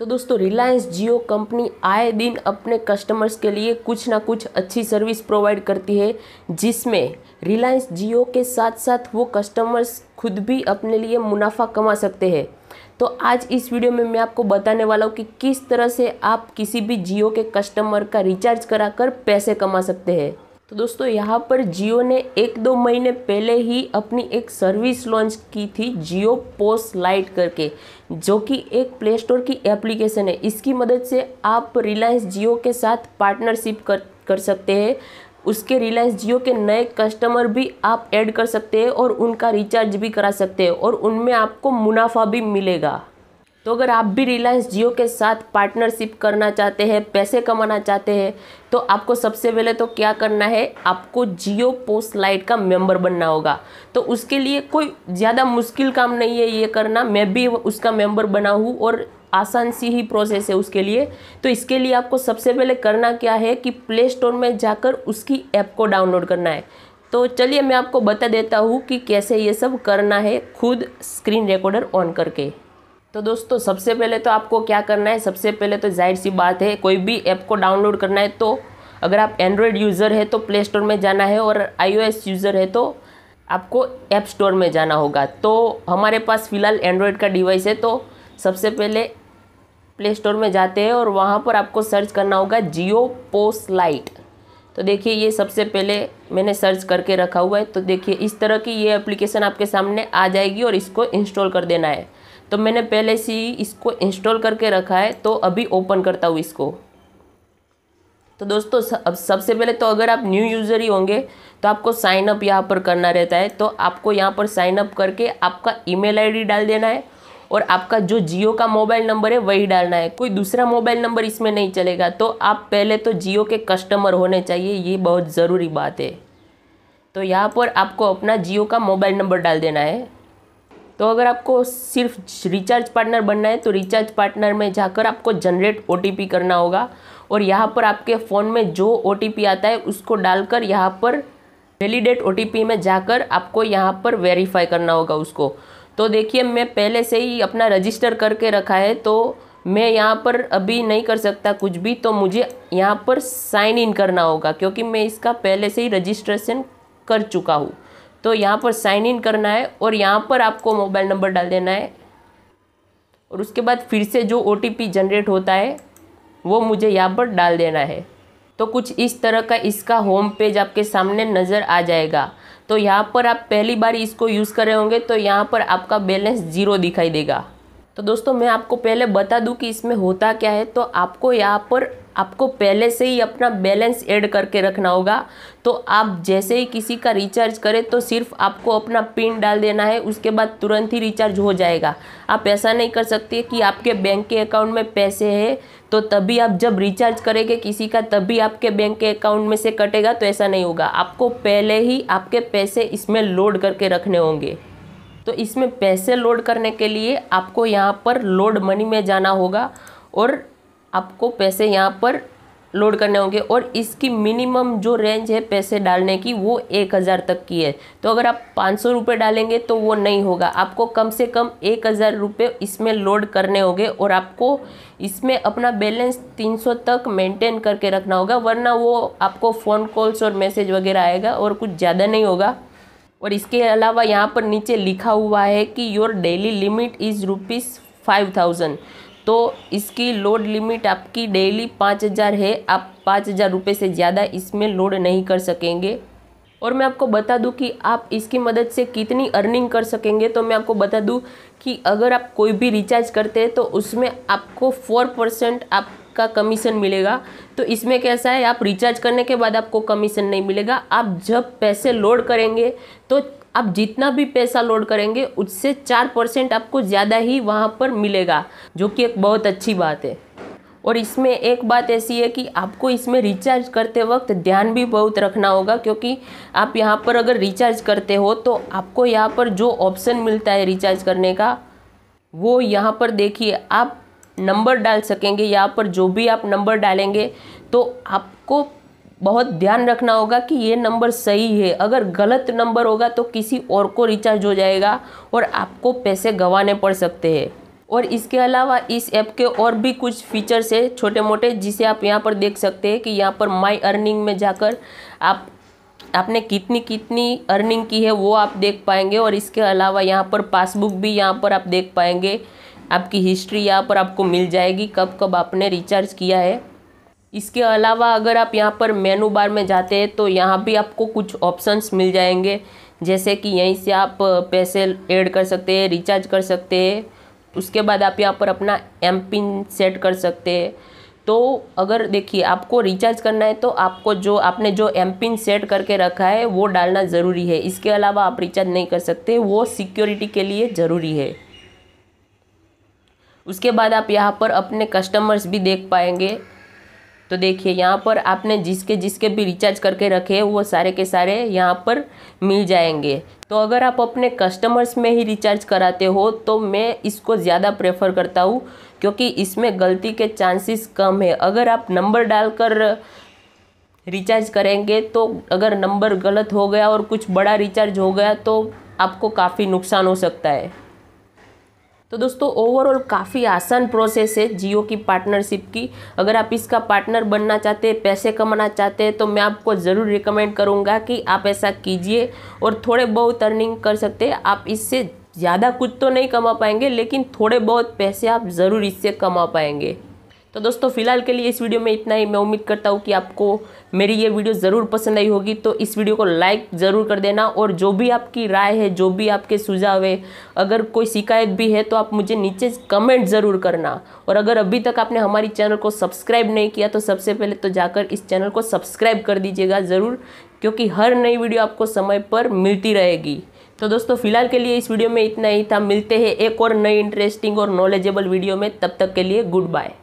तो दोस्तों रिलायंस जियो कंपनी आए दिन अपने कस्टमर्स के लिए कुछ ना कुछ अच्छी सर्विस प्रोवाइड करती है जिसमें रिलायंस जियो के साथ साथ वो कस्टमर्स खुद भी अपने लिए मुनाफा कमा सकते हैं तो आज इस वीडियो में मैं आपको बताने वाला हूँ कि किस तरह से आप किसी भी जियो के कस्टमर का रिचार्ज कराकर पैसे कमा सकते हैं तो दोस्तों यहाँ पर जियो ने एक दो महीने पहले ही अपनी एक सर्विस लॉन्च की थी जियो पोस लाइट करके जो कि एक प्ले स्टोर की एप्लीकेशन है इसकी मदद से आप रिलायंस जियो के साथ पार्टनरशिप कर कर सकते हैं उसके रिलायंस जियो के नए कस्टमर भी आप ऐड कर सकते हैं और उनका रिचार्ज भी करा सकते हैं और उनमें आपको मुनाफा भी मिलेगा तो अगर आप भी रिलायंस जियो के साथ पार्टनरशिप करना चाहते हैं पैसे कमाना चाहते हैं तो आपको सबसे पहले तो क्या करना है आपको जियो पोस्ट लाइट का मेंबर बनना होगा तो उसके लिए कोई ज़्यादा मुश्किल काम नहीं है ये करना मैं भी उसका मेंबर बना हूँ और आसान सी ही प्रोसेस है उसके लिए तो इसके लिए आपको सबसे पहले करना क्या है कि प्ले स्टोर में जाकर उसकी ऐप को डाउनलोड करना है तो चलिए मैं आपको बता देता हूँ कि कैसे ये सब करना है खुद स्क्रीन रिकॉर्डर ऑन करके तो दोस्तों सबसे पहले तो आपको क्या करना है सबसे पहले तो जाहिर सी बात है कोई भी ऐप को डाउनलोड करना है तो अगर आप एंड्रॉयड यूज़र है तो प्ले स्टोर में जाना है और आईओएस यूज़र है तो आपको ऐप स्टोर में जाना होगा तो हमारे पास फ़िलहाल एंड्रॉयड का डिवाइस है तो सबसे पहले प्ले स्टोर में जाते हैं और वहाँ पर आपको सर्च करना होगा जियो पोस्ट लाइट तो देखिए ये सबसे पहले मैंने सर्च करके रखा हुआ है तो देखिए इस तरह की ये एप्लीकेशन आपके सामने आ जाएगी और इसको इंस्टॉल कर देना है तो मैंने पहले से ही इसको इंस्टॉल करके रखा है तो अभी ओपन करता हूँ इसको तो दोस्तों अब सबसे पहले तो अगर आप न्यू यूज़र ही होंगे तो आपको साइनअप यहाँ पर करना रहता है तो आपको यहाँ पर साइनअप करके आपका ईमेल आईडी डाल देना है और आपका जो जियो का मोबाइल नंबर है वही डालना है कोई दूसरा मोबाइल नंबर इसमें नहीं चलेगा तो आप पहले तो जियो के कस्टमर होने चाहिए ये बहुत ज़रूरी बात है तो यहाँ पर आपको अपना जियो का मोबाइल नंबर डाल देना है तो अगर आपको सिर्फ रिचार्ज पार्टनर बनना है तो रिचार्ज पार्टनर में जाकर आपको जनरेट ओ करना होगा और यहाँ पर आपके फ़ोन में जो ओ आता है उसको डालकर यहाँ पर वैलिडेट ओ में जाकर आपको यहाँ पर वेरीफाई करना होगा उसको तो देखिए मैं पहले से ही अपना रजिस्टर करके रखा है तो मैं यहाँ पर अभी नहीं कर सकता कुछ भी तो मुझे यहाँ पर साइन इन करना होगा क्योंकि मैं इसका पहले से ही रजिस्ट्रेशन कर चुका हूँ तो यहाँ पर साइन इन करना है और यहाँ पर आपको मोबाइल नंबर डाल देना है और उसके बाद फिर से जो ओ जनरेट होता है वो मुझे यहाँ पर डाल देना है तो कुछ इस तरह का इसका होम पेज आपके सामने नज़र आ जाएगा तो यहाँ पर आप पहली बार इसको यूज़ कर रहे होंगे तो यहाँ पर आपका बैलेंस ज़ीरो दिखाई देगा तो दोस्तों मैं आपको पहले बता दूं कि इसमें होता क्या है तो आपको यहाँ पर आपको पहले से ही अपना बैलेंस ऐड करके रखना होगा तो आप जैसे ही किसी का रिचार्ज करें तो सिर्फ आपको अपना पिन डाल देना है उसके बाद तुरंत ही रिचार्ज हो जाएगा आप ऐसा नहीं कर सकते कि आपके बैंक के अकाउंट में पैसे हैं तो तभी आप जब रिचार्ज करेंगे किसी का तभी आपके बैंक के अकाउंट में से कटेगा तो ऐसा नहीं होगा आपको पहले ही आपके पैसे इसमें लोड करके रखने होंगे तो इसमें पैसे लोड करने के लिए आपको यहाँ पर लोड मनी में जाना होगा और आपको पैसे यहाँ पर लोड करने होंगे और इसकी मिनिमम जो रेंज है पैसे डालने की वो एक हज़ार तक की है तो अगर आप पाँच सौ रुपये डालेंगे तो वो नहीं होगा आपको कम से कम एक हज़ार रुपये इसमें लोड करने होंगे और आपको इसमें अपना बैलेंस तीन सौ तक मेंटेन करके रखना होगा वरना वो आपको फ़ोन कॉल्स और मैसेज वगैरह आएगा और कुछ ज़्यादा नहीं होगा और इसके अलावा यहाँ पर नीचे लिखा हुआ है कि your daily limit is rupees five thousand तो इसकी लोड लिमिट आपकी डेली पाँच हज़ार है आप पाँच हज़ार रुपये से ज़्यादा इसमें लोड नहीं कर सकेंगे और मैं आपको बता दूं कि आप इसकी मदद से कितनी अर्निंग कर सकेंगे तो मैं आपको बता दूं कि अगर आप कोई भी रिचार्ज करते हैं तो उसमें आपको फोर परसेंट आप का कमीशन मिलेगा तो इसमें कैसा है आप रिचार्ज करने के बाद आपको कमीशन नहीं मिलेगा आप जब पैसे लोड करेंगे तो आप जितना भी पैसा लोड करेंगे उससे चार परसेंट आपको ज़्यादा ही वहाँ पर मिलेगा जो कि एक बहुत अच्छी बात है और इसमें एक बात ऐसी है कि आपको इसमें रिचार्ज करते वक्त ध्यान भी बहुत रखना होगा क्योंकि आप यहाँ पर अगर रिचार्ज करते हो तो आपको यहाँ पर जो ऑप्शन मिलता है रिचार्ज करने का वो यहाँ पर देखिए आप नंबर डाल सकेंगे यहाँ पर जो भी आप नंबर डालेंगे तो आपको बहुत ध्यान रखना होगा कि ये नंबर सही है अगर गलत नंबर होगा तो किसी और को रिचार्ज हो जाएगा और आपको पैसे गंवाने पड़ सकते हैं और इसके अलावा इस ऐप के और भी कुछ फीचर्स है छोटे मोटे जिसे आप यहाँ पर देख सकते हैं कि यहाँ पर माई अर्निंग में जाकर आप आपने कितनी कितनी अर्निंग की है वो आप देख पाएंगे और इसके अलावा यहाँ पर पासबुक भी यहाँ पर आप देख पाएंगे आपकी हिस्ट्री यहाँ पर आपको मिल जाएगी कब कब आपने रिचार्ज किया है इसके अलावा अगर आप यहाँ पर मेनू बार में जाते हैं तो यहाँ भी आपको कुछ ऑप्शंस मिल जाएंगे जैसे कि यहीं से आप पैसे ऐड कर सकते हैं रिचार्ज कर सकते हैं उसके बाद आप यहाँ पर अपना एम पिन सेट कर सकते हैं तो अगर देखिए आपको रिचार्ज करना है तो आपको जो आपने जो एम पिन सेट करके रखा है वो डालना ज़रूरी है इसके अलावा आप रिचार्ज नहीं कर सकते वो सिक्योरिटी के लिए ज़रूरी है उसके बाद आप यहाँ पर अपने कस्टमर्स भी देख पाएंगे तो देखिए यहाँ पर आपने जिसके जिसके भी रिचार्ज करके रखे हैं वो सारे के सारे यहाँ पर मिल जाएंगे तो अगर आप अपने कस्टमर्स में ही रिचार्ज कराते हो तो मैं इसको ज़्यादा प्रेफर करता हूँ क्योंकि इसमें गलती के चांसेस कम है अगर आप नंबर डालकर रिचार्ज करेंगे तो अगर नंबर गलत हो गया और कुछ बड़ा रिचार्ज हो गया तो आपको काफ़ी नुकसान हो सकता है तो दोस्तों ओवरऑल काफ़ी आसान प्रोसेस है जियो की पार्टनरशिप की अगर आप इसका पार्टनर बनना चाहते हैं पैसे कमाना चाहते हैं तो मैं आपको ज़रूर रिकमेंड करूँगा कि आप ऐसा कीजिए और थोड़े बहुत अर्निंग कर सकते हैं आप इससे ज़्यादा कुछ तो नहीं कमा पाएंगे लेकिन थोड़े बहुत पैसे आप ज़रूर इससे कमा पाएंगे तो दोस्तों फिलहाल के लिए इस वीडियो में इतना ही मैं उम्मीद करता हूँ कि आपको मेरी ये वीडियो ज़रूर पसंद आई होगी तो इस वीडियो को लाइक ज़रूर कर देना और जो भी आपकी राय है जो भी आपके सुझाव है अगर कोई शिकायत भी है तो आप मुझे नीचे कमेंट ज़रूर करना और अगर अभी तक आपने हमारी चैनल को सब्सक्राइब नहीं किया तो सबसे पहले तो जाकर इस चैनल को सब्सक्राइब कर दीजिएगा ज़रूर क्योंकि हर नई वीडियो आपको समय पर मिलती रहेगी तो दोस्तों फिलहाल के लिए इस वीडियो में इतना ही था मिलते हैं एक और नई इंटरेस्टिंग और नॉलेजेबल वीडियो में तब तक के लिए गुड बाय